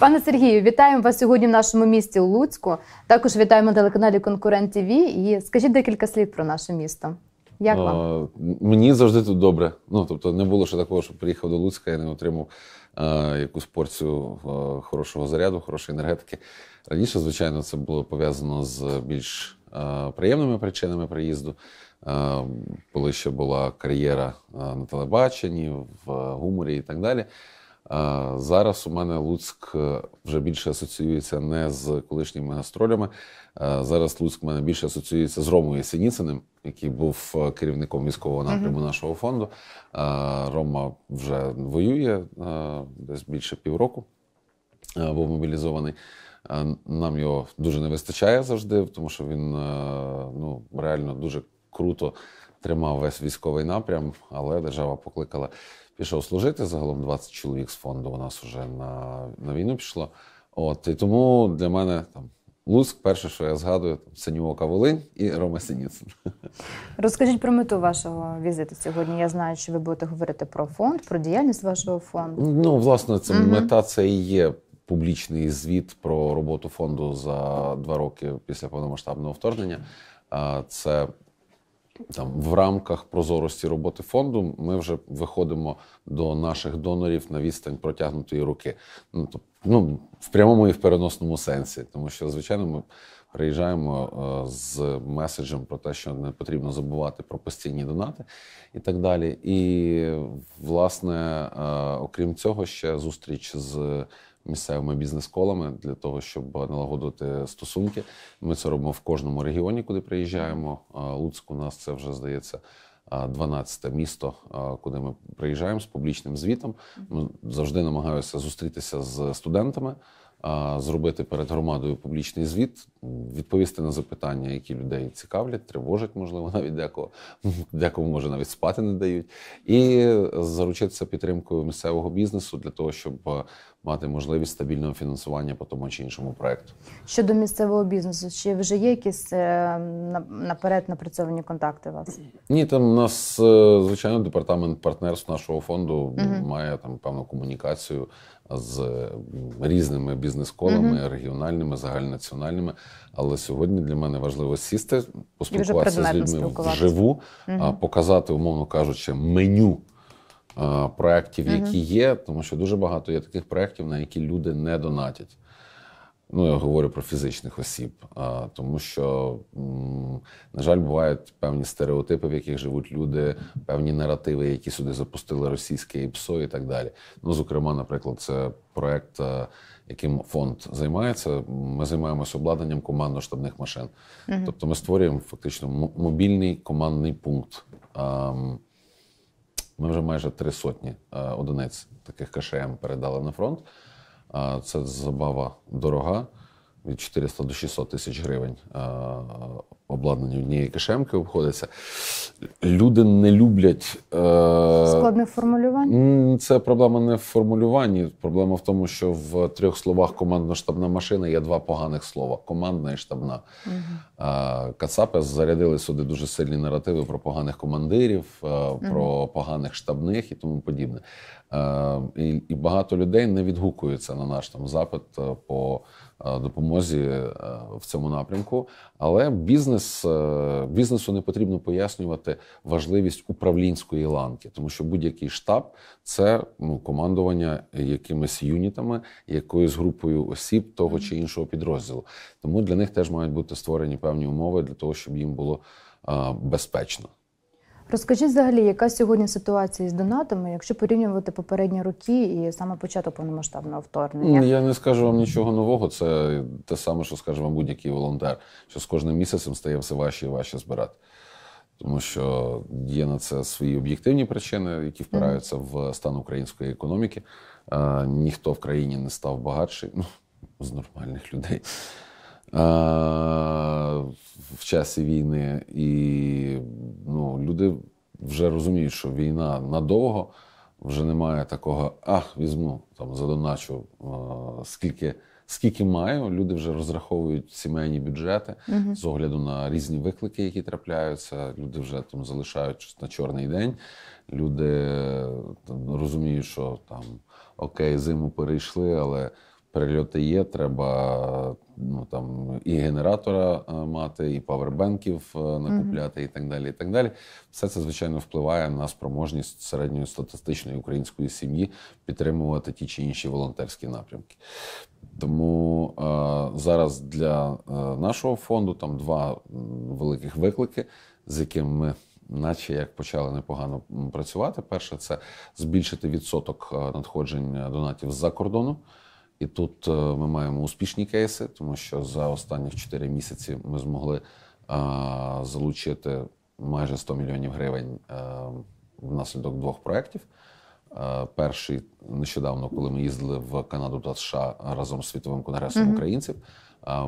Пане Сергію, вітаємо вас сьогодні в нашому місті у Луцьку. Також вітаємо на телеканалі Конкурент ТВ. І скажіть декілька слів про наше місто. Як вам? Е, мені завжди тут добре. Ну тобто, не було ще такого, що приїхав до Луцька і не отримав е, якусь порцію е, хорошого заряду, хорошої енергетики. Раніше, звичайно, це було пов'язано з більш е, приємними причинами приїзду. Е, коли ще була кар'єра е, на телебаченні, в е, гуморі і так далі. Зараз у мене Луцьк е, вже більше асоціюється не з колишніми гастролями. Е, зараз Луцьк у мене більше асоціюється з Ромою Сініциним, який був е, керівником військового напряму uh -huh. нашого фонду. Рома вже воює десь більше півроку, був мобілізований. Нам його дуже не вистачає завжди, тому що він ну реально дуже круто тримав весь військовий напрям, але держава покликала пішов служити. Загалом 20 чоловік з фонду у нас вже на на війну пішло. От І тому для мене там Луцьк, перше, що я згадую, там Синьоока Волинь і Рома Синіцин. Розкажіть про мету вашого візиту сьогодні. Я знаю, що ви будете говорити про фонд, про діяльність вашого фонду. Ну, власне, це угу. мета це і є. Публічний звіт про роботу фонду за два роки після повномасштабного вторгнення. Це там в рамках прозорості роботи фонду ми вже виходимо до наших донорів на відстань протягнутої руки. Ну тобто, ну в прямому і в переносному сенсі, тому що звичайно ми. Приїжджаємо е, з меседжем про те, що не потрібно забувати про постійні донати і так далі. І, власне, е, окрім цього, ще зустріч з місцевими бізнес-колами для того, щоб налагодити стосунки. Ми це робимо в кожному регіоні, куди приїжджаємо. Луцьк у нас це вже здається. 12-те місто, куди ми приїжджаємо з публічним звітом, ми завжди намагаюся зустрітися з студентами зробити перед громадою публічний звіт, відповісти на запитання, які людей цікавлять, тривожать, можливо, навіть декого, декому може навіть спати не дають, і заручитися підтримкою місцевого бізнесу для того, щоб е, мати можливість стабільного фінансування по тому чи іншому проекту. Щодо місцевого бізнесу, чи вже є якісь е, наперед напрацьовані контакти? у Вас ні, там у нас е, звичайно департамент партнерств нашого фонду угу. має там певну комунікацію з різними бізнес-колами, mm регіональними, загальнаціональними. Але сьогодні для мене важливо сісти, поспілкуватися з людьми вживу, mm показати, умовно кажучи, меню. Проєктів, які є, тому що дуже багато є таких проєктів, на які люди не донатять. Ну, я говорю про фізичних осіб, а, тому що, м, на жаль, бувають певні стереотипи, в яких живуть люди, певні наративи, які сюди запустили російське ІПСО і так далі. Ну, зокрема, наприклад, це проект, е, яким фонд займається. Ми займаємося обладнанням командно-штабних машин. Угу. Тобто, ми створюємо фактично мобільний командний пункт. А, ми вже майже три сотні е, одиниць таких КШМ передали на фронт а це забава дорога від 400 до 600 тисяч гривень обладнання однієї кишемки обходиться. Люди не люблять е... складних формулювань. Це проблема не в формулюванні. Проблема в тому, що в трьох словах командно-штабна машина є два поганих слова: командна і штабна. Угу. Кацапи зарядили сюди дуже сильні наративи про поганих командирів, е, про угу. поганих штабних і тому подібне. Е, і, і багато людей не відгукуються на наш там запит е, по допомозі в цьому напрямку. Але бізнес бізнес е, бізнесу не потрібно пояснювати важливість управлінської ланки, тому що будь-який штаб це ну, командування якимись юнітами, якоюсь групою осіб того чи іншого підрозділу. Тому для них теж мають бути створені певні умови для того, щоб їм було е, безпечно. Розкажіть взагалі, яка сьогодні ситуація з донатами, якщо порівнювати попередні роки і саме початок повномасштабного вторгнення? Ну, я не скажу вам нічого нового. Це те саме, що скаже вам будь-який волонтер, що з кожним місяцем стає все важче і важче збирати. Тому що є на це свої об'єктивні причини, які впираються в стан української економіки. Ніхто в країні не став багатший ну, з нормальних людей в часі війни, і ну, люди вже розуміють, що війна надовго, вже немає такого, ах, візьму, там задоначу, скільки скільки маю. Люди вже розраховують сімейні бюджети угу. з огляду на різні виклики, які трапляються. Люди вже там залишають щось на чорний день. Люди там, розуміють, що там окей, зиму перейшли, але перельоти є, треба ну, там, і генератора е, мати, і павербенків е, накупляти, і так далі. і так далі. Все це, звичайно, впливає на спроможність середньої статистичної української сім'ї підтримувати ті чи інші волонтерські напрямки. Тому е, зараз для е, нашого фонду там два великих виклики, з якими ми. Наче як почали непогано працювати, перше це збільшити відсоток надходжень донатів з-за кордону. І тут е, ми маємо успішні кейси, тому що за останні 4 місяці ми змогли е, залучити майже 100 мільйонів гривень е, внаслідок двох проєктів. Перший нещодавно, коли ми їздили в Канаду та США разом з світовим конгресом mm -hmm. українців,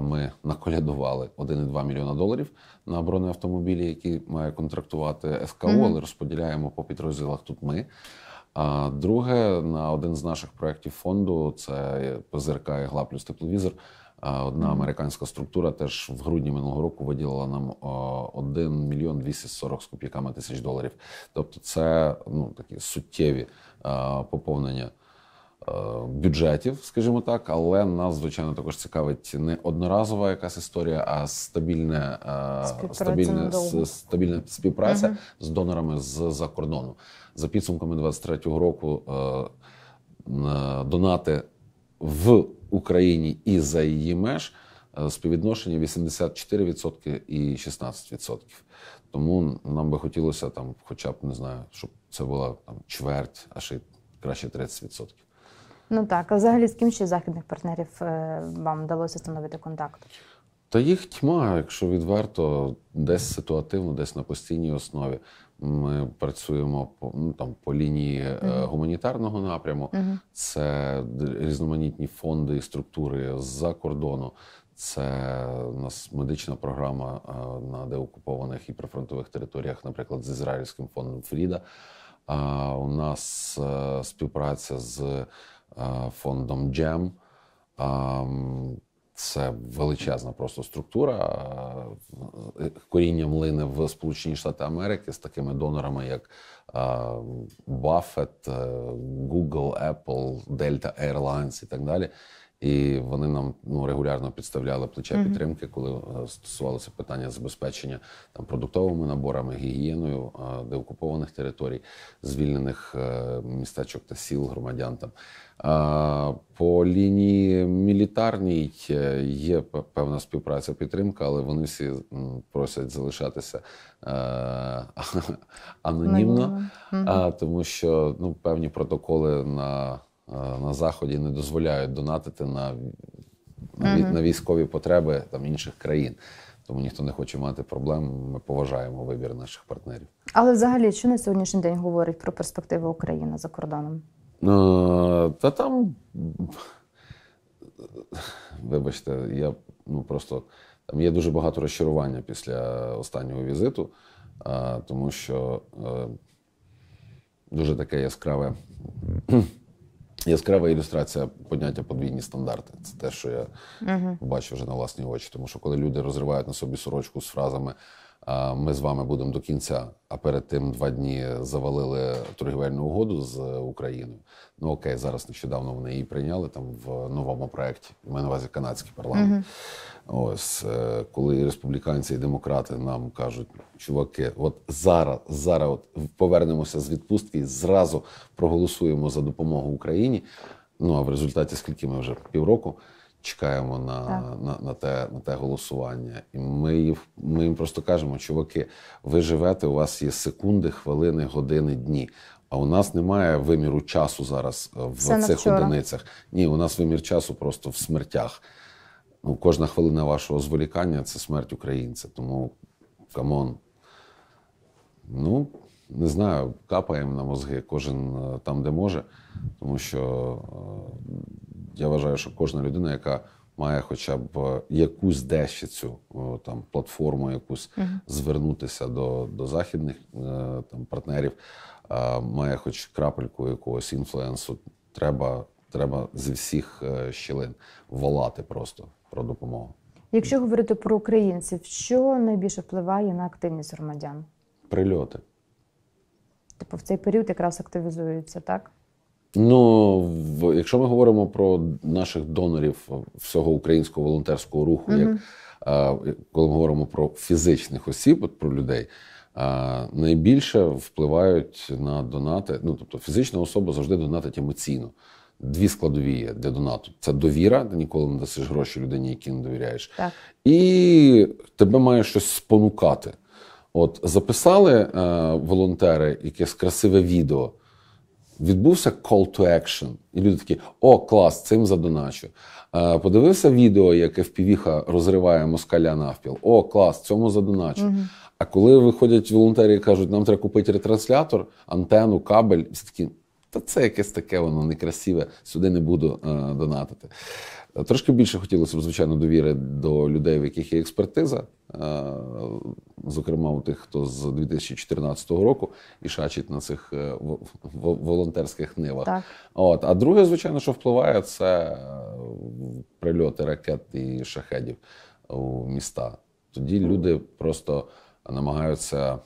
ми наколядували 1,2 мільйона доларів на автомобілі, які має контрактувати СКО, mm -hmm. але розподіляємо по підрозділах. Тут ми а друге, на один з наших проєктів фонду це ПЗРК «Ігла плюс тепловізор. Одна американська структура теж в грудні минулого року виділила нам 1 мільйон 240 з копійками тисяч доларів. Тобто, це ну такі суттєві поповнення Е, бюджетів, скажімо так, але нас звичайно також цікавить не одноразова якась історія, а стабільне е, стабільне стабільна співпраця угу. з донорами з за кордону за підсумками 23-го року. Е, донати в Україні і за її меж співвідношення 84% і 16%. Тому нам би хотілося там, хоча б не знаю, щоб це була там чверть, а ще краще 30%. Ну так, а взагалі з ким ще західних партнерів е, вам вдалося встановити контакт? Та їх тьма, якщо відверто, десь ситуативно, десь на постійній основі. Ми працюємо по ну, там по лінії uh е, -huh. гуманітарного напряму. Uh -huh. Це різноманітні фонди і структури з-за кордону. Це у нас медична програма е, на деокупованих і прифронтових територіях, наприклад, з ізраїльським фондом Фріда. А у нас співпраця з фондом Джем. Це величезна просто структура. Е, коріння млини в Сполучені Штати Америки з такими донорами, як Buffett, е, Google, Apple, Delta Airlines і так далі. І вони нам ну регулярно підставляли плече mm -hmm. підтримки, коли е, стосувалося питання забезпечення там продуктовими наборами, гігієною е, деокупованих територій, звільнених е, містечок та сіл громадян. Там по лінії мілітарній є певна співпраця підтримка, але вони всі просять залишатися анонімно, mm -hmm. тому що ну певні протоколи на Е, на Заході не дозволяють донатити на на, uh на військові потреби там інших країн. Тому ніхто не хоче мати проблем. Ми поважаємо вибір наших партнерів. Але взагалі, що на сьогоднішній день говорить про перспективи України за кордоном? Ну, та там, вибачте, я ну просто там є дуже багато розчарування після останнього візиту, е, тому що дуже таке яскраве. Яскрава ілюстрація поняття подвійні стандарти. Це те, що я uh -huh. бачу вже на власні очі. Тому що коли люди розривають на собі сорочку з фразами ми з вами будемо до кінця, а перед тим два дні завалили торгівельну угоду з Україною. Ну окей, зараз нещодавно вони її прийняли там в новому проєкті, маю на увазі канадський парламент. Угу. Ось е, коли республіканці і демократи нам кажуть, чуваки, от зараз, зараз от повернемося з відпустки і зразу проголосуємо за допомогу Україні. Ну а в результаті скільки ми вже півроку чекаємо на на, на, те на те голосування. І ми ми їм просто кажемо, чуваки, ви живете, у вас є секунди, хвилини, години, дні. А у нас немає виміру часу зараз е, в Все цих одиницях. Ні, у нас вимір часу просто в смертях. Ну, Кожна хвилина вашого зволікання це смерть українця. Тому камон. Ну, не знаю, капаємо на мозги кожен е, там, де може, тому що е, я вважаю, що кожна людина, яка має хоча б е, якусь дещицю там платформу, якусь uh звернутися до до західних е, там партнерів, має хоч крапельку якогось інфлюенсу. Треба треба зі всіх е, щілин волати просто про допомогу. Якщо говорити про українців, що найбільше впливає на активність громадян? Прильоти. Типу в цей період якраз активізуються, так? Ну, якщо ми говоримо про наших донорів всього українського волонтерського руху, mm як коли ми говоримо про фізичних осіб, от про людей. Найбільше впливають на донати. Ну тобто, фізична особа завжди донатить емоційно. Дві складові є для донату: це довіра, ти ніколи не дасиш гроші людині, якій не довіряєш, так. і тебе має щось спонукати. От записали е, волонтери якесь красиве відео відбувся call to action. І люди такі: о, клас, цим задоначу. Е, подивився відео, як FPV-ха розриває москаля навпіл. О, клас, цьому задоначу. Угу. А коли виходять волонтери і кажуть, нам треба купити ретранслятор, антенну, кабель, все такі. Та це якесь таке, воно некрасиве, сюди не буду е, донатити. Е, трошки більше хотілося б, звичайно, довіри до людей, в яких є експертиза, е, зокрема у тих, хто з 2014 року і шачить на цих е, в, в, волонтерських нивах. Так. От. А друге, звичайно, що впливає, це е, прильоти ракет і шахедів у міста. Тоді люди просто намагаються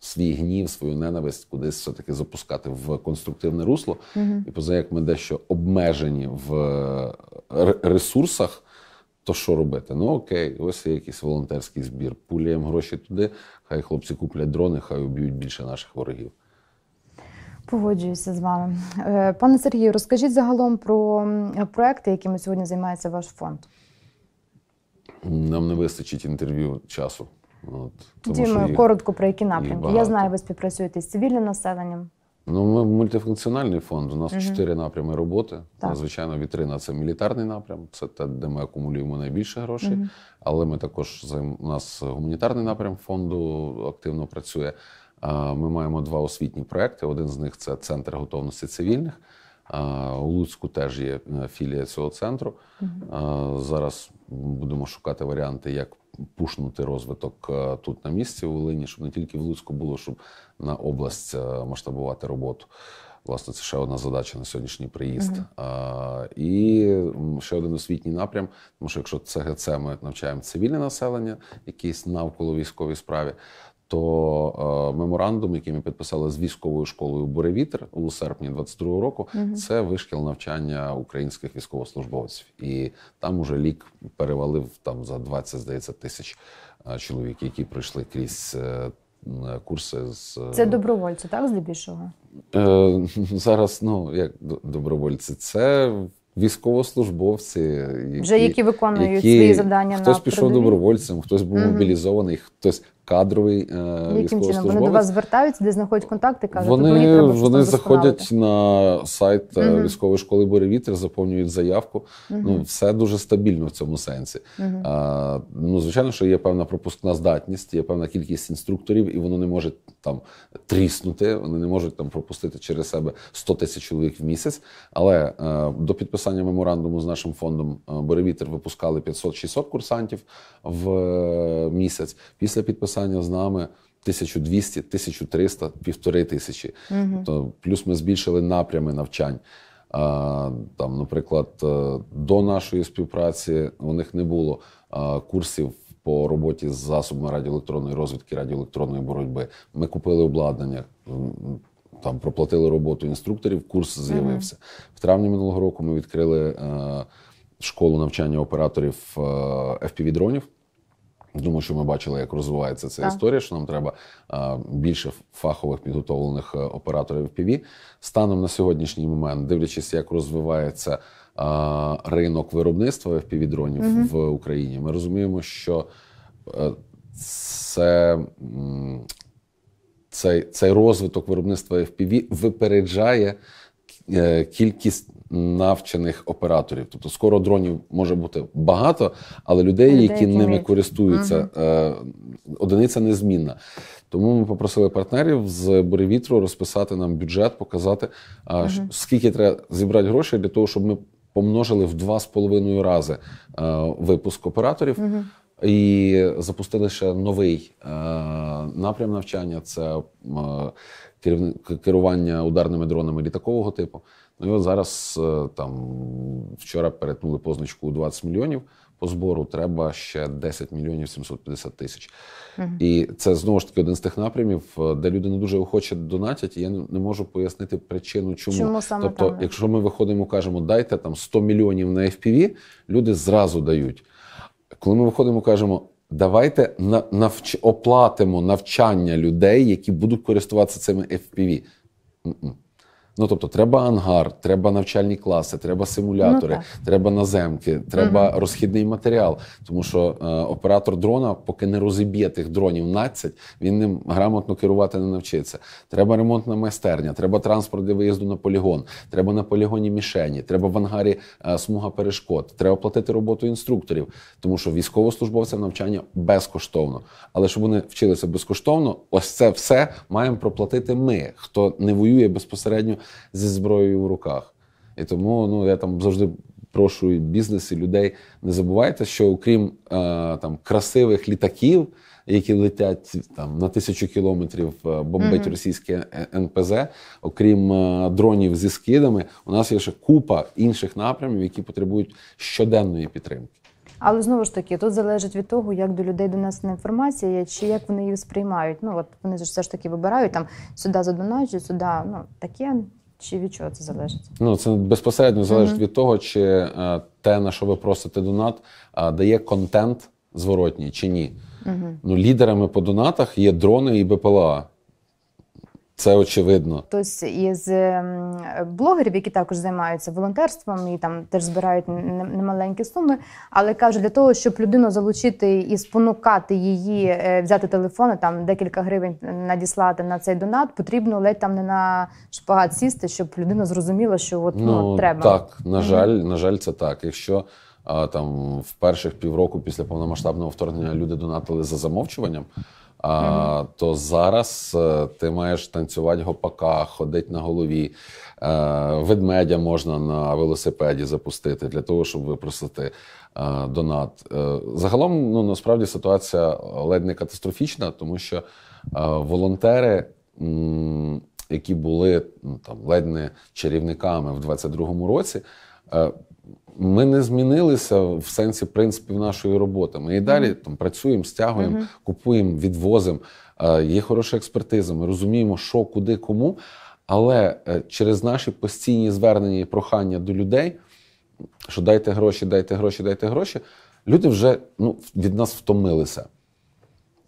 свій гнів, свою ненависть кудись все таки запускати в конструктивне русло. Угу. І поза як ми дещо обмежені в е, ресурсах. То що робити? Ну окей, ось є якийсь волонтерський збір. Пуляємо гроші туди. Хай хлопці куплять дрони, хай уб'ють більше наших ворогів. Погоджуюся з вами, е, пане Сергію. Розкажіть загалом про проекти, якими сьогодні займається ваш фонд. Нам не вистачить інтерв'ю часу. От, тому, Діма, їх, коротко про які напрямки. Я знаю, ви співпрацюєте з цивільним населенням. Ну, ми мультифункціональний фонд. У нас чотири угу. напрями роботи. Так. Звичайно, вітрина це мілітарний напрям, це те, де ми акумулюємо найбільше грошей. Угу. Але ми також у нас гуманітарний напрям фонду активно працює. Ми маємо два освітні проекти. Один з них це центр готовності цивільних. У Луцьку теж є е, філія цього центру. Угу. Зараз будемо шукати варіанти, як пушнути розвиток е, тут на місці в Волині, щоб не тільки в Луцьку було, щоб на область е, масштабувати роботу. Власне, це ще одна задача на сьогоднішній приїзд. Uh -huh. а, і ще один освітній напрям. Тому що якщо ЦГЦ, ми навчаємо цивільне населення, якісь навколо військовій справі. То е, меморандум, який ми підписали з військовою школою Буревітер у серпні 22-го року, угу. це вишкіл навчання українських військовослужбовців, і там уже лік перевалив там за 20, здається тисяч е, чоловік, які пройшли крізь. Е, е, курси з це добровольці, так здебільшого Е, зараз. Ну як добровольці, це військовослужбовці, які, вже які виконують які, свої завдання. Хтось на пішов передовій. добровольцем, хтось був угу. мобілізований, хтось кадровий військовослужбовець. Е, вони до вас звертаються, де знаходять контакти, кажуть, вони мені треба вони заходять на сайт uh військової школи Буревітер, заповнюють заявку. uh Ну все дуже стабільно в цьому сенсі. uh А, Ну звичайно, що є певна пропускна здатність, є певна кількість інструкторів, і воно не може там тріснути. Вони не можуть там пропустити через себе 100 тисяч чоловік в місяць. Але а, е, до підписання меморандуму з нашим фондом Буревітер випускали 500-600 курсантів в місяць. Після підписання підписання з нами 1200, 1300, півтори тисячі. Тобто плюс ми збільшили напрями навчань. А, Там, наприклад, е, до нашої співпраці у них не було курсів. По роботі з засобами радіоелектронної розвідки, радіоелектронної боротьби. Ми купили обладнання, там проплатили роботу інструкторів, курс з'явився. В травні минулого року ми відкрили е, школу навчання операторів е, FPV-дронів. Думаю, що ми бачили, як розвивається ця так. історія, що нам треба більше фахових підготовлених е, операторів PV. Станом на сьогоднішній момент, дивлячись, як розвивається ринок виробництва FPV дронів угу. в Україні, ми розуміємо, що е, це. Цей цей розвиток виробництва FPV випереджає е, кількість навчених операторів. Тобто, скоро дронів може бути багато, але людей, людей які ними вміють. користуються, угу. одиниця незмінна. Тому ми попросили партнерів з буревітру розписати нам бюджет, показати, угу. скільки треба зібрати грошей для того, щоб ми помножили в два з половиною рази е, випуск операторів. Угу. І запустили ще новий е, напрям навчання: це е, керування ударними дронами літакового типу. Ну і от зараз е, там вчора перетнули позначку у 20 мільйонів. По збору треба ще 10 мільйонів 750 тисяч. Угу. І це знову ж таки один з тих напрямів, е, де люди не дуже охоче донатять. І я не можу пояснити причину, чому. чому саме тобто, там? якщо ми виходимо, кажемо, дайте там 100 мільйонів на FPV, люди зразу дають. Коли ми виходимо, кажемо. Давайте навч... оплатимо навчання людей, які будуть користуватися цими FPV. Ну тобто, треба ангар, треба навчальні класи, треба симулятори, ну, треба наземки, треба угу. розхідний матеріал. Тому що е, оператор дрона, поки не розіб'є тих дронів надцять, він ним грамотно керувати не навчиться. Треба ремонтна майстерня, треба транспорт для виїзду на полігон, треба на полігоні мішені, треба в ангарі е, смуга перешкод, треба платити роботу інструкторів, тому що військовослужбовцям навчання безкоштовно. Але щоб вони вчилися безкоштовно, ось це все маємо проплатити ми, хто не воює безпосередньо зі зброєю в руках. І тому ну, я там завжди прошу і бізнес і людей. Не забувайте, що окрім е, там красивих літаків, які летять там на тисячу кілометрів, е, бомбить mm -hmm. російське е, НПЗ, окрім дронів зі скидами, у нас є ще купа інших напрямів, які потребують щоденної підтримки. Але знову ж таки, тут залежить від того, як до людей донесена інформація, чи як вони її сприймають. Ну от вони ж все ж таки вибирають там сюди задоначу, сюди ну таке. Чи від чого це залежить? Ну це безпосередньо залежить mm -hmm. від того, чи е, те, на що ви просите донат, е, дає контент зворотній чи ні. Mm -hmm. Ну лідерами по донатах є дрони і БПЛА. Це очевидно. Хтось із ем, блогерів, які також займаються волонтерством і там теж збирають немаленькі суми, але кажуть, для того, щоб людину залучити і спонукати її, е, взяти телефон, там декілька гривень надіслати на цей донат, потрібно ледь там не на шпагат сісти, щоб людина зрозуміла, що от ну, ну треба так. На жаль, mm -hmm. на жаль, це так. Якщо а, там в перших півроку після повномасштабного вторгнення люди донатили за замовчуванням а, угу. то зараз е, ти маєш танцювати гопака, ходити на голові. Е, ведмедя можна на велосипеді запустити для того, щоб випросити е, донат. Загалом, ну насправді ситуація ледь не катастрофічна, тому що волонтери. Які були ну, там ледь не чарівниками в 22-му році, ми не змінилися в сенсі принципів нашої роботи. Ми і далі там працюємо, стягуємо, uh-huh. купуємо, відвозимо. Е, є хороша експертиза. Ми розуміємо, що куди, кому. Але е, через наші постійні звернення і прохання до людей, що дайте гроші, дайте гроші, дайте гроші. Люди вже ну, від нас втомилися.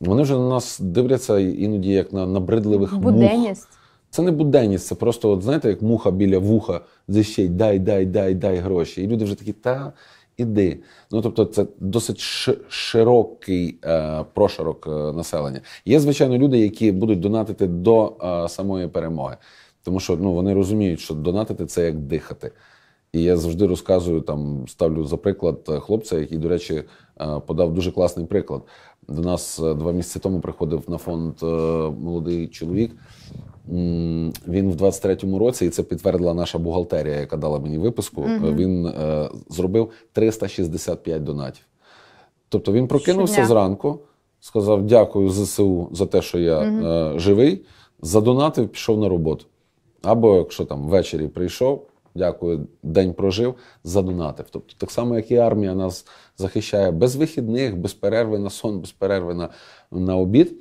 Вони вже на нас дивляться іноді як на набридливих Буденність. мух. Це не буденність, це просто, от знаєте, як муха біля вуха зищить, дай, дай, дай, дай гроші. І люди вже такі, та іди. Ну тобто, це досить широкий е, прошарок е, населення. Є, звичайно, люди, які будуть донатити до е, самої перемоги, тому що ну, вони розуміють, що донатити це як дихати. І я завжди розказую там, ставлю за приклад е, хлопця, який, до речі, е, подав дуже класний приклад. До нас е, два місяці тому приходив на фонд е, молодий чоловік. Він в 23-му році, і це підтвердила наша бухгалтерія, яка дала мені виписку. Угу. Він зробив 365 донатів. Тобто він прокинувся Щодня. зранку, сказав: Дякую ЗСУ за те, що я угу. живий. Задонатив, пішов на роботу. Або якщо там ввечері прийшов, дякую, день прожив, задонатив. Тобто, так само, як і армія нас захищає без вихідних, без перерви на сон, без перерви на, на обід.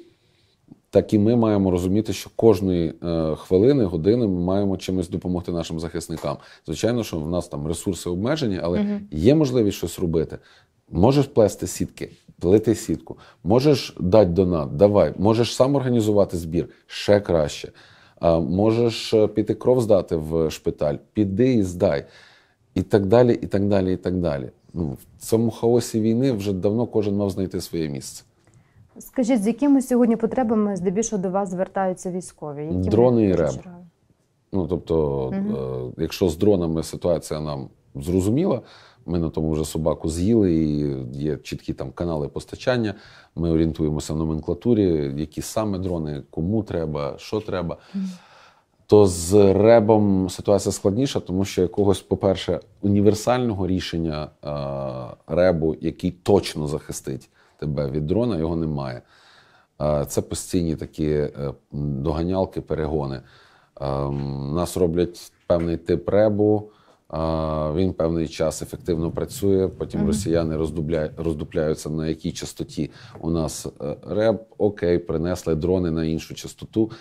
Так і ми маємо розуміти, що кожної е, хвилини, години ми маємо чимось допомогти нашим захисникам. Звичайно, що в нас там ресурси обмежені, але угу. є можливість щось робити. Можеш плести сітки, плити сітку, можеш дати донат, давай, можеш сам організувати збір ще краще можеш е, піти кров здати в шпиталь, піди і здай, і так далі, і так далі, і так далі. Ну, В цьому хаосі війни вже давно кожен мав знайти своє місце. Скажіть, з якими сьогодні потребами здебільшого до вас звертаються військові? Які Дрони і реб. Ну тобто, угу. е якщо з дронами ситуація нам зрозуміла, ми на тому вже собаку з'їли, і є чіткі там канали постачання. Ми орієнтуємося в номенклатурі, які саме дрони, кому треба, що треба. То з ребом ситуація складніша, тому що якогось, по-перше, універсального рішення е, ребу, який точно захистить тебе від дрона, його немає. Е, це постійні такі е, доганялки, перегони. Е, нас роблять певний тип ребу. Він певний час ефективно працює. Потім mm -hmm. росіяни роздубляють роздупляються на якій частоті у нас е, реп. Окей, принесли дрони на іншу частоту.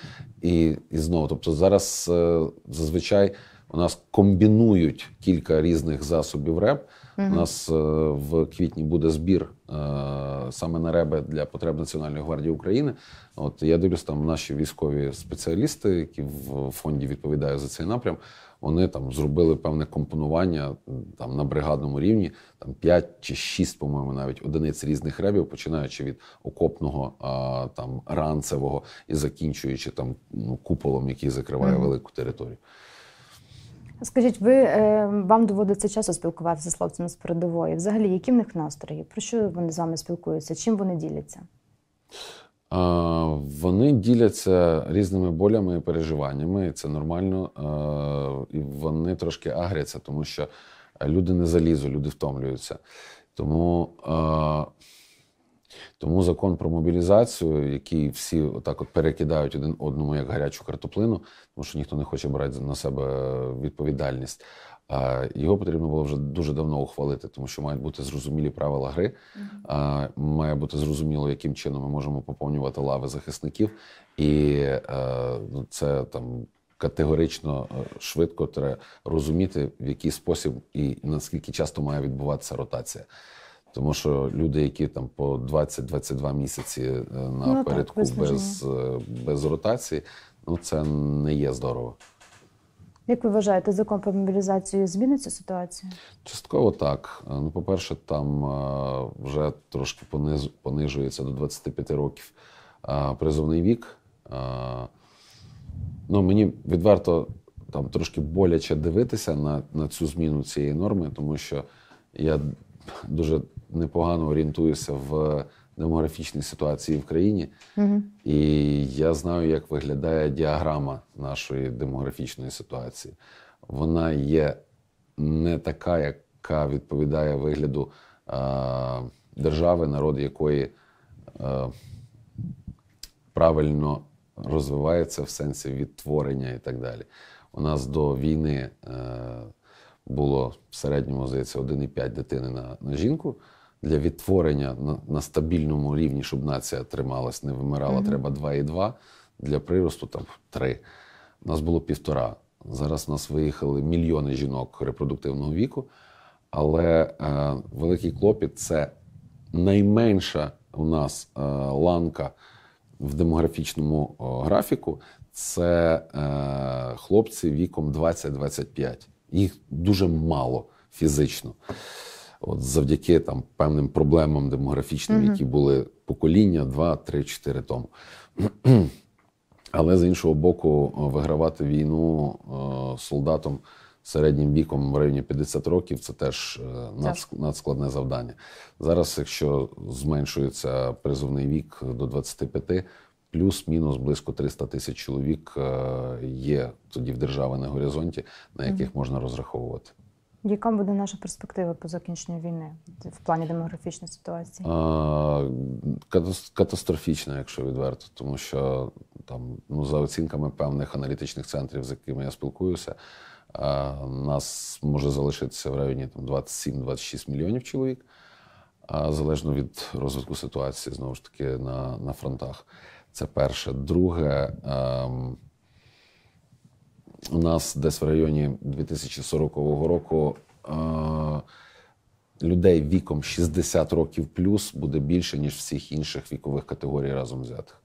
І і знову, тобто, зараз е, зазвичай у нас комбінують кілька різних засобів реп. Mm -hmm. У нас е, в квітні буде збір саме на реби для потреб Національної гвардії України. От я дивлюсь, там наші військові спеціалісти, які в фонді відповідають за цей напрям вони там зробили певне компонування там на бригадному рівні, там 5 чи 6, по-моєму, навіть одиниць різних ребів, починаючи від окопного а, там ранцевого і закінчуючи там ну, куполом, який закриває велику територію. Скажіть, ви е, вам доводиться часу спілкуватися з хлопцями з передової? Взагалі, які в них настрої? Про що вони з вами спілкуються? Чим вони діляться? Вони діляться різними болями і переживаннями, і це нормально. І вони трошки агряться, тому що люди не залізу, люди втомлюються. Тому тому закон про мобілізацію, який всі отак от перекидають один одному як гарячу картоплину, тому що ніхто не хоче брати на себе відповідальність. А його потрібно було вже дуже давно ухвалити, тому що мають бути зрозумілі правила гри. А, має бути зрозуміло, яким чином ми можемо поповнювати лави захисників, і а, е, ну, це там. Категорично е, швидко треба розуміти, в який спосіб і наскільки часто має відбуватися ротація. Тому що люди, які там по 20-22 місяці на е, ну, передку без без ротації, ну це не є здорово. Як ви вважаєте, закон про мобілізацію змінить цю ситуацію? Частково так. Е, ну, по-перше, там е, вже трошки понижується до 25 років е, призовний вік. Ну, мені відверто там трошки боляче дивитися на, на цю зміну цієї норми, тому що я дуже непогано орієнтуюся в демографічній ситуації в країні. Угу. І я знаю, як виглядає діаграма нашої демографічної ситуації. Вона є не така, яка відповідає вигляду е, держави, народ якої е, правильно розвивається в сенсі відтворення і так далі. У нас до війни е, було в середньому здається 1,5 дитини на, на жінку для відтворення на, на стабільному рівні, щоб нація трималась, не вимирала, mm -hmm. треба 2,2, для приросту там 3. У нас було півтора. Зараз у нас виїхали мільйони жінок репродуктивного віку, але е, великий клопіт це найменша у нас е, ланка в демографічному о, графіку. Це е, хлопці віком 20-25. Їх дуже мало фізично от завдяки там певним проблемам демографічним, які були покоління, 2, 3, 4 тому. Але з іншого боку, вигравати війну е, солдатом середнім віком в районі 50 років це теж е, надскладне завдання. Зараз, якщо зменшується призовний вік до 25, плюс-мінус близько 300 тисяч чоловік е, є тоді в держави на горизонті, на яких можна розраховувати. Яка буде наша перспектива по закінченню війни в плані демографічної ситуації? Катастрофічна, якщо відверто, тому що там, ну, за оцінками певних аналітичних центрів, з якими я спілкуюся, нас може залишитися в районі там 27-26 мільйонів чоловік, залежно від розвитку ситуації, знову ж таки, на, на фронтах. Це перше. Друге, ем, у нас десь в районі 2040 року е, людей віком 60 років плюс буде більше, ніж всіх інших вікових категорій разом взятих.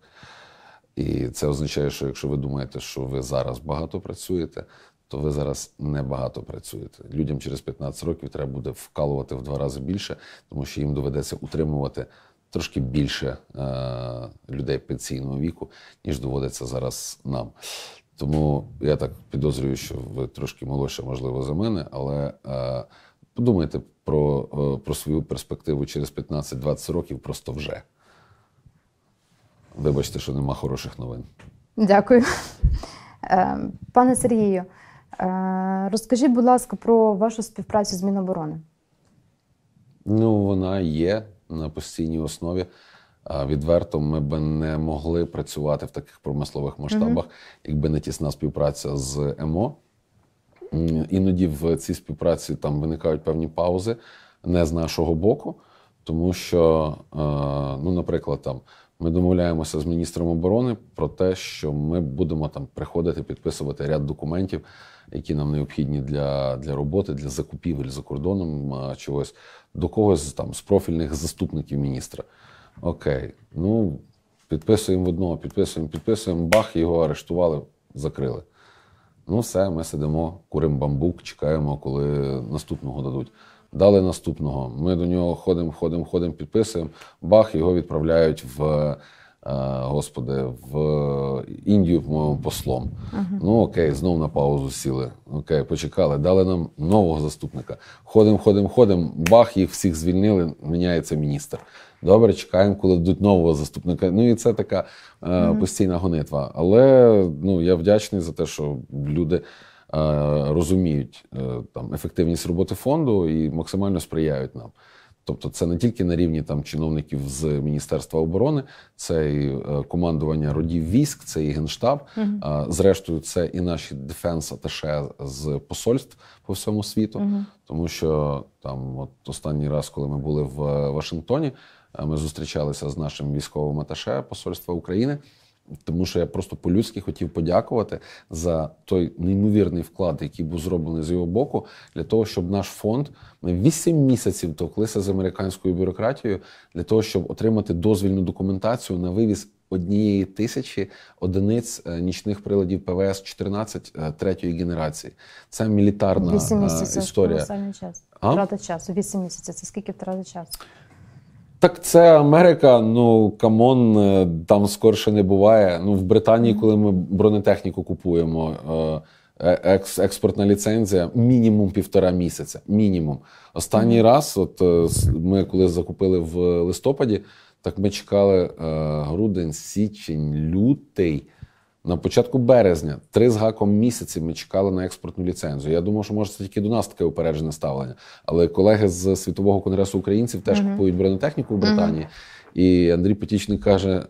І це означає, що якщо ви думаєте, що ви зараз багато працюєте, то ви зараз не багато працюєте. Людям через 15 років треба буде вкалувати в два рази більше, тому що їм доведеться утримувати трошки більше е людей пенсійного віку, ніж доводиться зараз нам. Тому я так підозрюю, що ви трошки молодше, можливо, за мене, але е, подумайте про е, про свою перспективу через 15-20 років просто вже. Вибачте, що нема хороших новин. Дякую. Е, пане Сергію, е, розкажіть, будь ласка, про вашу співпрацю з Міноборони. Ну, вона є на постійній основі. Відверто ми би не могли працювати в таких промислових масштабах, якби не тісна співпраця з МО. Іноді в цій співпраці там виникають певні паузи не з нашого боку, тому що, е, ну, наприклад, там ми домовляємося з міністром оборони про те, що ми будемо там приходити підписувати ряд документів, які нам необхідні для для роботи, для закупівель за кордоном е, чогось до когось там з профільних заступників міністра. Окей, ну підписуємо одного, підписуємо, підписуємо, бах, його арештували, закрили. Ну, все, ми сидимо, куримо бамбук, чекаємо, коли наступного дадуть. Дали наступного. Ми до нього ходимо, ходимо, ходимо, підписуємо, бах, його відправляють в. Е, господи, в Індію, по-моєму, послом. uh Ну окей, знов на паузу сіли. Окей, почекали, дали нам нового заступника. Ходимо, ходимо, ходимо. Бах, їх всіх звільнили. Міняється міністр. Добре, чекаємо, коли дадуть нового заступника. Ну і це така е, uh-huh. постійна гонитва. Але ну я вдячний за те, що люди. Е, розуміють е, там ефективність роботи фонду і максимально сприяють нам. Тобто, це не тільки на рівні там чиновників з Міністерства оборони, це і е, командування родів військ, це і генштаб. Uh -huh. Зрештою, це і наші дефенс-аташе з посольств по всьому світу, uh -huh. тому що там, от останній раз, коли ми були в е, Вашингтоні, е, ми зустрічалися з нашим військовим аташе посольства України. Тому що я просто по-людськи хотів подякувати за той неймовірний вклад, який був зроблений з його боку, для того, щоб наш фонд ми 8 місяців товклися з американською бюрократією для того, щоб отримати дозвільну документацію на вивіз однієї тисячі одиниць е, нічних приладів ПВС 14 е, третьої генерації. Це мілітарна 8 е, місяців, історія. Це час. А? Втрата часу. 8 місяців. Це скільки втрати часу? Так, це Америка. Ну камон, е, там скорше не буває. Ну в Британії, коли ми бронетехніку купуємо, е, е, екс експортна ліцензія мінімум півтора місяця. Мінімум. Останній раз, от ми коли закупили в листопаді, так ми чекали грудень, січень, лютий. На початку березня, три з гаком місяці, ми чекали на експортну ліцензію. Я думав, що може це тільки до нас таке упереджене ставлення. Але колеги з світового конгресу українців теж uh-huh. купують бронетехніку в Британії. Uh-huh. І Андрій Потічник каже: «Е,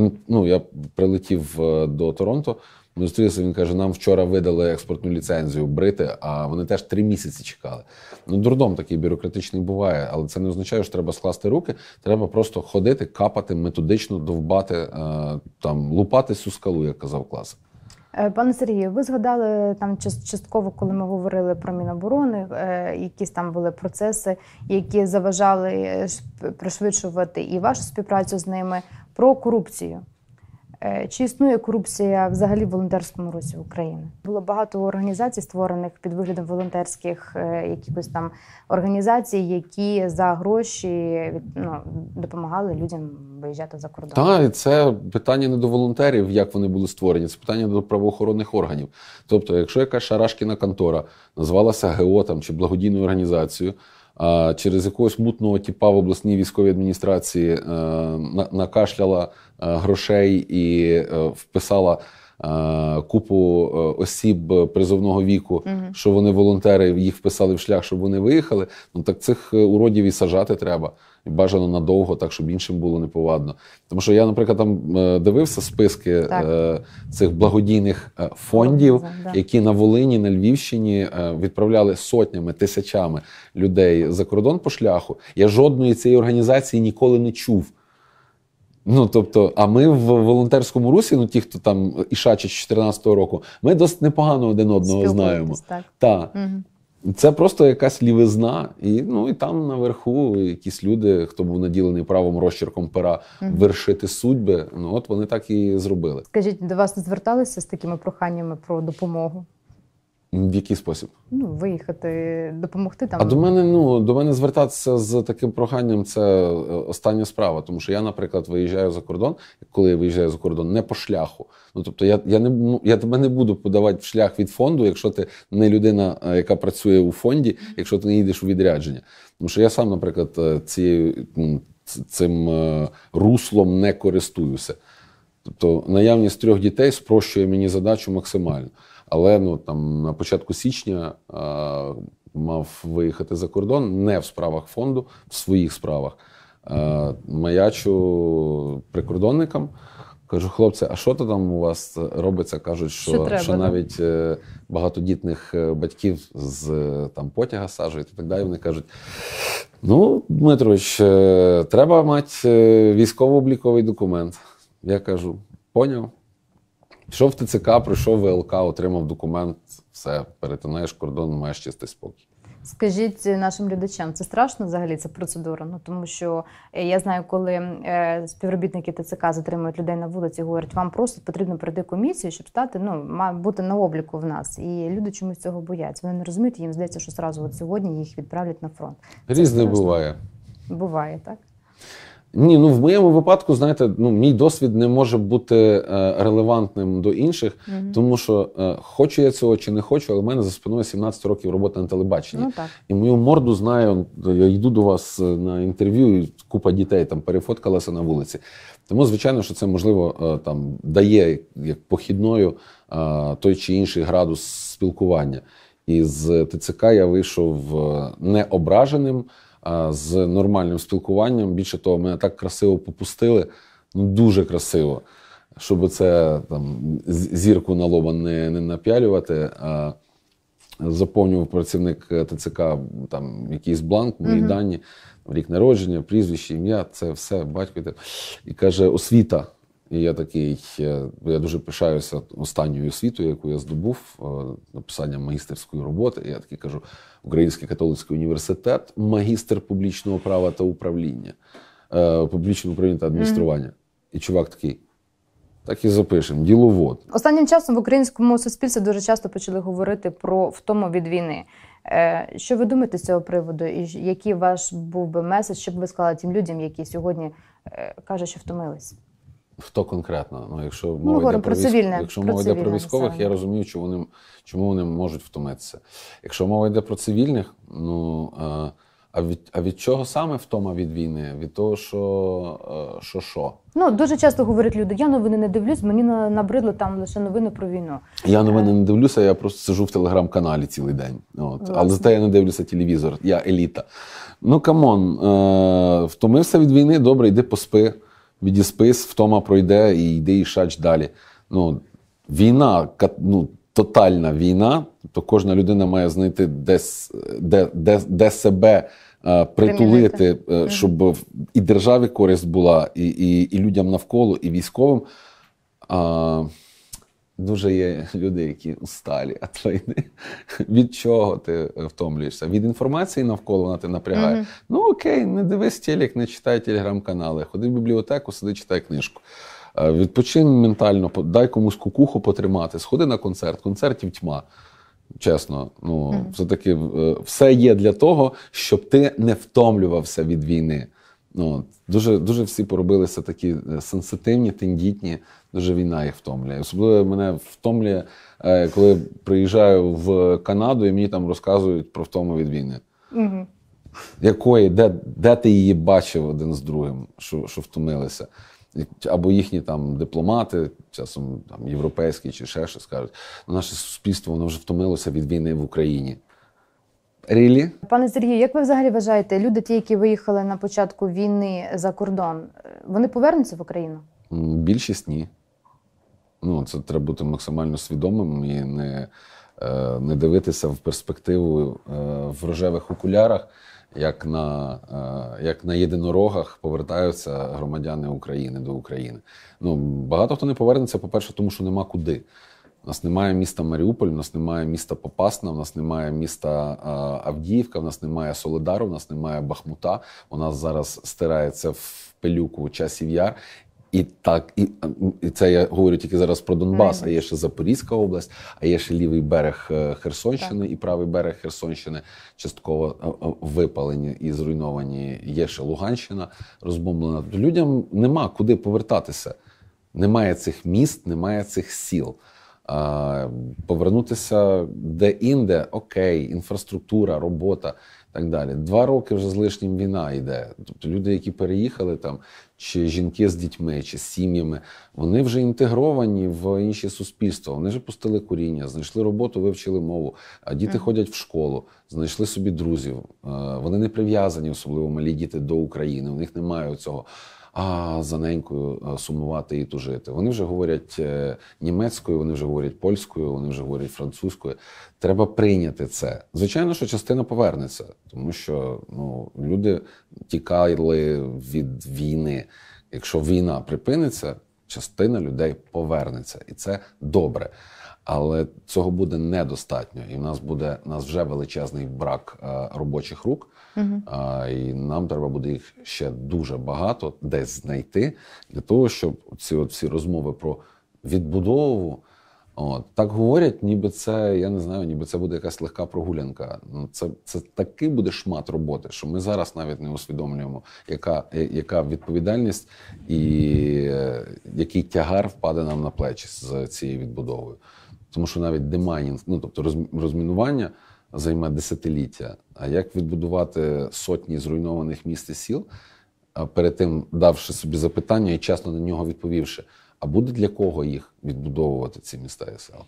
ну, ну я прилетів е, до Торонто. Ми зустрілися, він каже: нам вчора видали експортну ліцензію брити, а вони теж три місяці чекали. Ну, дурдом такий бюрократичний буває, але це не означає, що треба скласти руки. Треба просто ходити, капати, методично довбати, е, там лупати цю скалу, як казав класик. Е, пане Сергію, ви згадали там частково, коли ми говорили про міноборони, е, якісь там були процеси, які заважали пришвидшувати і вашу співпрацю з ними про корупцію. Е, чи існує корупція взагалі в волонтерському русі України? Було багато організацій, створених під виглядом волонтерських е, якихось там організацій, які за гроші ну, допомагали людям виїжджати за кордон. Так, і це питання не до волонтерів, як вони були створені, це питання до правоохоронних органів. Тобто, якщо якась шарашкіна контора назвалася ГО там чи благодійною організацією через якогось мутного тіпа в обласній військовій адміністрації е, накашляла е, грошей і е, вписала. Е, купу е, осіб е, призовного віку, угу. що вони волонтери їх вписали в шлях, щоб вони виїхали. Ну так цих уродів і сажати треба. І бажано надовго, так щоб іншим було неповадно. Тому що я, наприклад, там дивився списки так. цих благодійних фондів, які на Волині, на Львівщині відправляли сотнями, тисячами людей за кордон по шляху. Я жодної цієї організації ніколи не чув. Ну тобто, а ми в волонтерському русі, ну ті, хто там ішачить з 14-го року, ми досить непогано один одного знаємо. Так. Та. Угу. Це просто якась лівизна, і ну і там наверху якісь люди, хто був наділений правом розчерком пера угу. вершити судьби. Ну от вони так і зробили. Скажіть, до вас зверталися з такими проханнями про допомогу? В який спосіб? Ну, виїхати, допомогти там. А до мене ну до мене звертатися з таким проханням це е, остання справа. Тому що я, наприклад, виїжджаю за кордон, коли я виїжджаю за кордон, не по шляху. Ну тобто, я я не ну, я тебе не буду подавати в шлях від фонду, якщо ти не людина, е, яка працює у фонді, якщо ти не їдеш у відрядження. Тому що я сам, наприклад, е, цією цим руслом не користуюся. Тобто наявність трьох дітей спрощує мені задачу максимально. Але ну там на початку січня а, мав виїхати за кордон не в справах фонду, в своїх справах. А, маячу прикордонникам. Кажу, хлопці, а що то там у вас робиться? Кажуть, що що, треба, що навіть е, багатодітних е, батьків з е, там потяга саджують і так далі. Вони кажуть: ну, Дмитрович, е, треба мати е, військово-обліковий документ. Я кажу, поняв. Пішов в ТЦК, пройшов ВЛК, отримав документ, все, перетинаєш кордон, маєш чистий спокій. Скажіть нашим глядачам, це страшно взагалі ця процедура? Ну тому що е, я знаю, коли е, співробітники ТЦК затримують людей на вулиці, говорять, вам просто потрібно пройти комісію, щоб стати ну має бути на обліку в нас. І люди чомусь цього бояться. Вони не розуміють, їм здається, що сразу от сьогодні їх відправлять на фронт. Різне буває. Буває так. Ні, ну в моєму випадку, знаєте, ну мій досвід не може бути е, релевантним до інших, угу. тому що е, хочу я цього чи не хочу, але в мене за спиною 17 років роботи на телебаченні. Ну, так. І мою морду знаю. Я йду до вас е, на інтерв'ю, і купа дітей там перефоткалася на вулиці. Тому, звичайно, що це можливо е, там дає як похідною е, той чи інший градус спілкування. І з ТЦК я вийшов е, неображеним з нормальним спілкуванням. Більше того, мене так красиво попустили, ну дуже красиво. Щоб це там зірку на лоба не не нап'ялювати, а заповнював працівник е, ТЦК там якийсь бланк, мої угу. дані, рік народження, прізвище, ім'я, це все, батько. І каже, освіта. І я такий, е, я дуже пишаюся останньою освітою, яку я здобув, е, написанням магістерської роботи. Я такий кажу: Український католицький університет, магістр публічного права та управління, е, публічного управління та адміністрування. Mm-hmm. І чувак такий. Так і запишемо, діловод. Останнім часом в українському суспільстві дуже часто почали говорити про втому від війни. Що ви думаєте з цього приводу? І який ваш був би меседж, щоб ви сказали тим людям, які сьогодні кажуть, що втомились? Хто конкретно? Ну, Якщо ну, мова ну, йде говоримо, про цивільне, якщо про мова йде про військових, я розумію, чому вони чому вони можуть втомитися. Якщо мова йде про цивільних, ну е, а від а від чого саме втома від війни? Від того, що е, що? що? Ну дуже часто говорять люди: я новини не дивлюсь, мені набридло там лише новини про війну. Я новини е. не дивлюся, я просто сижу в телеграм-каналі цілий день. От. Власне. Але зате я не дивлюся телевізор, я еліта. Ну камон, втомився від війни, добре, йди поспи відіспис, втома пройде і йди і шач далі. Ну, Війна, ну, тотальна війна, то кожна людина має знайти де, де, де, де себе. Е, притулити, е, щоб і державі користь була, і і, і людям навколо, і військовим. А, Дуже є люди, які усталі від війни. Від чого ти втомлюєшся? Від інформації навколо вона ти напрягає. Mm-hmm. Ну окей, не дивись телек, не читай телеграм-канали, ходи в бібліотеку, сиди, читай книжку. Е, відпочинь ментально, дай комусь кукуху потримати, сходи на концерт, концертів тьма. Чесно, ну mm-hmm. все таки е, все є для того, щоб ти не втомлювався від війни. Ну, Дуже дуже всі поробилися такі е, сенситивні, тендітні, дуже війна їх втомлює. Особливо мене втомлює, е, коли приїжджаю в Канаду і мені там розказують про втому від війни. Угу. Якої, де де ти її бачив один з другим, що що втомилися? Або їхні там дипломати, часом там європейські чи ще щось скажуть. Ну, наше суспільство воно вже втомилося від війни в Україні. Рілі пане Сергію, як ви взагалі вважаєте, люди, ті, які виїхали на початку війни за кордон, вони повернуться в Україну? Більшість ні. Ну це треба бути максимально свідомим і не е, не дивитися в перспективу е, в рожевих окулярах, як на е, як на єдинорогах повертаються громадяни України до України. Ну багато хто не повернеться, по перше, тому що нема куди. У нас немає міста Маріуполь, у нас немає міста Попасна, у нас немає міста Авдіївка, у нас немає Солидару, у нас немає Бахмута. У нас зараз стирається в пилюку часів яр. І так, і, і це я говорю тільки зараз про Донбас. А є ще Запорізька область, а є ще лівий берег е, Херсонщини так. і правий берег Херсонщини, частково е, е, випалені і зруйновані. Є ще Луганщина розбомблена. Людям нема куди повертатися. Немає цих міст, немає цих сіл повернутися де-інде, окей, інфраструктура, робота. Так далі, два роки вже з лишнім війна йде. Тобто люди, які переїхали там, чи жінки з дітьми, чи з сім'ями, вони вже інтегровані в інші суспільства. Вони вже пустили коріння, знайшли роботу, вивчили мову. А діти mm. ходять в школу, знайшли собі друзів. Е, вони не прив'язані, особливо малі діти до України. У них немає цього а за ненькою е, сумувати і тужити. Вони вже говорять е, німецькою, вони вже говорять польською, вони вже говорять французькою. Треба прийняти це. Звичайно, що частина повернеться, тому що ну, люди тікали від війни. Якщо війна припиниться, частина людей повернеться, і це добре. Але цього буде недостатньо, і в нас буде в нас вже величезний брак е, робочих рук, угу. і нам треба буде їх ще дуже багато десь знайти для того, щоб ці от всі розмови про відбудову. От так говорять, ніби це я не знаю, ніби це буде якась легка прогулянка. Ну, це це такий буде шмат роботи, що ми зараз навіть не усвідомлюємо, яка е, яка відповідальність і е, який тягар впаде нам на плечі з цією відбудовою. Тому що навіть демайнінг, ну тобто розмінування займе десятиліття. А як відбудувати сотні зруйнованих міст і сіл, перед тим давши собі запитання і чесно на нього відповівши, а буде для кого їх відбудовувати ці міста і села?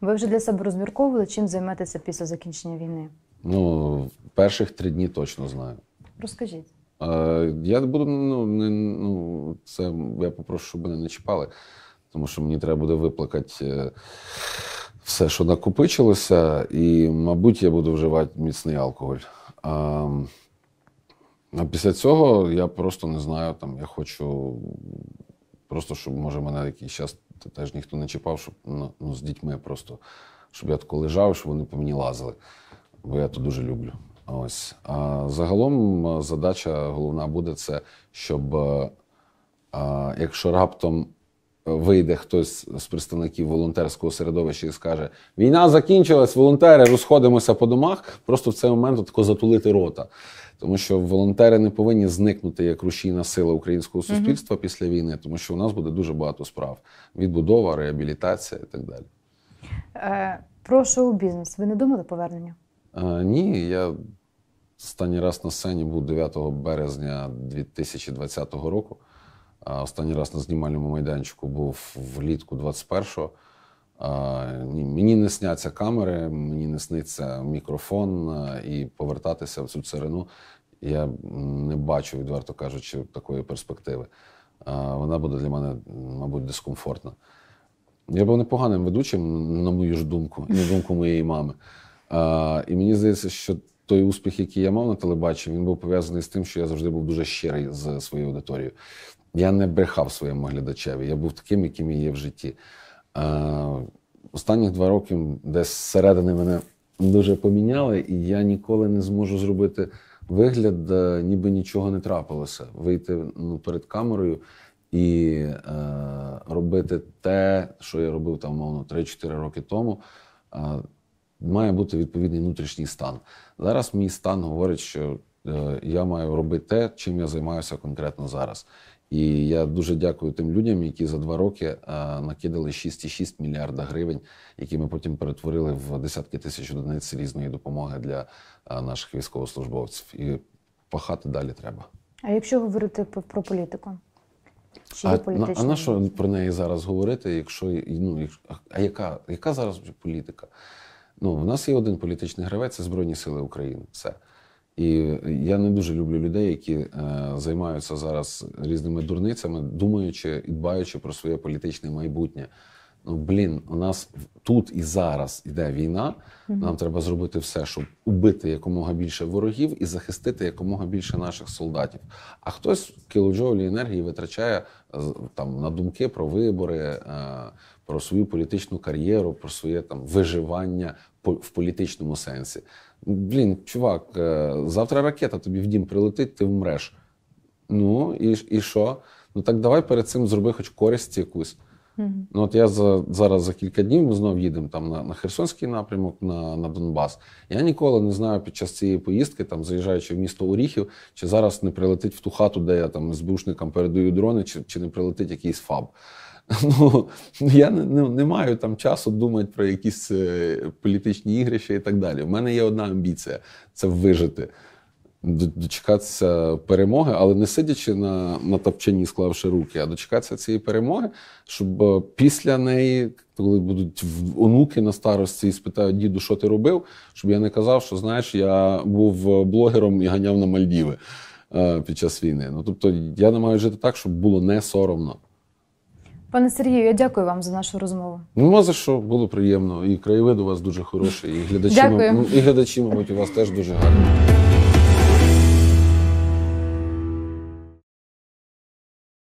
Ви вже для себе розмірковували, чим займатися після закінчення війни? Ну, перших три дні точно знаю. Розкажіть. Е, я буду ну, не, ну це я попрошу, щоб мене не чіпали тому що мені треба буде виплакати е, все, що накопичилося, і, мабуть, я буду вживати міцний алкоголь. А, а після цього я просто не знаю, там я хочу просто, щоб може мене якийсь час теж ніхто не чіпав, щоб ну, ну, з дітьми просто, щоб я тако лежав, щоб вони по мені лазили. Бо я то дуже люблю. Ось. А Загалом задача головна буде це, щоб е, а, якщо раптом вийде хтось з представників волонтерського середовища і скаже: Війна закінчилась, волонтери, розходимося по домах. Просто в цей момент тако затулити рота. Тому що волонтери не повинні зникнути як рушійна сила українського суспільства mm -hmm. після війни, тому що у нас буде дуже багато справ: відбудова, реабілітація і так далі. Е, Про шоу-бізнес. Ви не думали повернення? Е, Ні, я останній раз на сцені був 9 березня 2020 року. Останній раз на знімальному майданчику був влітку 21-го. Мені не сняться камери, мені не сниться мікрофон, і повертатися в цю царину я не бачу, відверто кажучи, такої перспективи. Вона буде для мене, мабуть, дискомфортна. Я був непоганим ведучим, на мою ж думку, на думку моєї мами. І мені здається, що той успіх, який я мав на телебаченні, він був пов'язаний з тим, що я завжди був дуже щирий з своєю аудиторією. Я не брехав своєму глядачеві. Я був таким, яким я є в житті. Останні два роки десь зсередини мене дуже поміняли, і я ніколи не зможу зробити вигляд, ніби нічого не трапилося. Вийти ну, перед камерою і е, робити те, що я робив там, мовно, 3-4 роки тому. Е, має бути відповідний внутрішній стан. Зараз мій стан говорить, що е, я маю робити те, чим я займаюся конкретно зараз. І я дуже дякую тим людям, які за два роки накидали 6,6 мільярда гривень, які ми потім перетворили в десятки тисяч одиниць різної допомоги для наших військовослужбовців. І пахати далі треба. А якщо говорити про політику? Чи є політична? А, на що про неї зараз говорити? Якщо ну якщо, а яка яка зараз політика? Ну в нас є один політичний гравець це Збройні Сили України. Все. І я не дуже люблю людей, які е, займаються зараз різними дурницями, думаючи і дбаючи про своє політичне майбутнє. Ну блін, у нас тут і зараз йде війна. Mm Нам треба зробити все, щоб убити якомога більше ворогів і захистити якомога більше наших солдатів. А хтось кілоджоулі енергії витрачає е, там на думки про вибори, е, про свою політичну кар'єру, про своє там виживання, в політичному сенсі. Блін, чувак, е, завтра ракета тобі в дім прилетить, ти вмреш. Ну і і що? Ну так давай перед цим зроби хоч користь якусь. Mm -hmm. Ну от я за зараз за кілька днів ми знов їдемо там на на Херсонський напрямок, на на Донбас. Я ніколи не знаю під час цієї поїздки, там заїжджаючи в місто Оріхів, чи зараз не прилетить в ту хату, де я там з бушником передаю дрони, чи чи не прилетить якийсь ФАБ. Ну, ну я не, не маю там часу думати про якісь е, політичні ігрища і так далі. У мене є одна амбіція це вижити, дочекатися перемоги, але не сидячи на на топчанні, склавши руки, а дочекатися цієї перемоги, щоб е, після неї, коли будуть онуки на старості і спитають діду, що ти робив, щоб я не казав, що знаєш, я був е, блогером і ганяв на Мальдіви під час війни. Ну тобто я намагаюся жити так, щоб було не соромно. Пане Сергію, я дякую вам за нашу розмову. Нема за що було приємно. І краєвид у вас дуже хороший, і глядачі, Дякую. і глядачі, мабуть, у вас теж дуже гарні.